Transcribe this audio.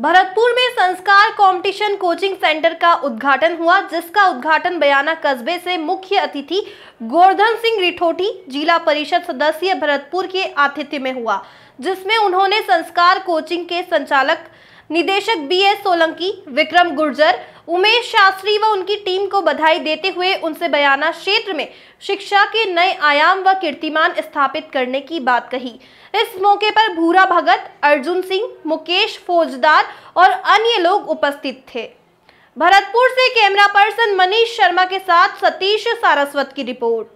भरतपुर में संस्कार competition coaching centre का उद्घाटन हुआ जिसका उद्घाटन बयाना कस्बे से मुख्य अतिथि गोर्धन सिंह रिठोटी जिला परिषद सदस्य भरतपुर के आतिथ्य में हुआ जिसमें उन्होंने संस्कार कोचिंग के संचालक निदेशक बी एस सोलंकी विक्रम गुर्जर उमेश शास्त्री व उनकी टीम को बधाई देते हुए उनसे बयाना क्षेत्र में शिक्षा के नए आयाम व कीर्तिमान स्थापित करने की बात कही इस मौके पर भूरा भगत अर्जुन सिंह मुकेश फौजदार और अन्य लोग उपस्थित थे भरतपुर से कैमरा पर्सन मनीष शर्मा के साथ सतीश सारस्वत की रिपोर्ट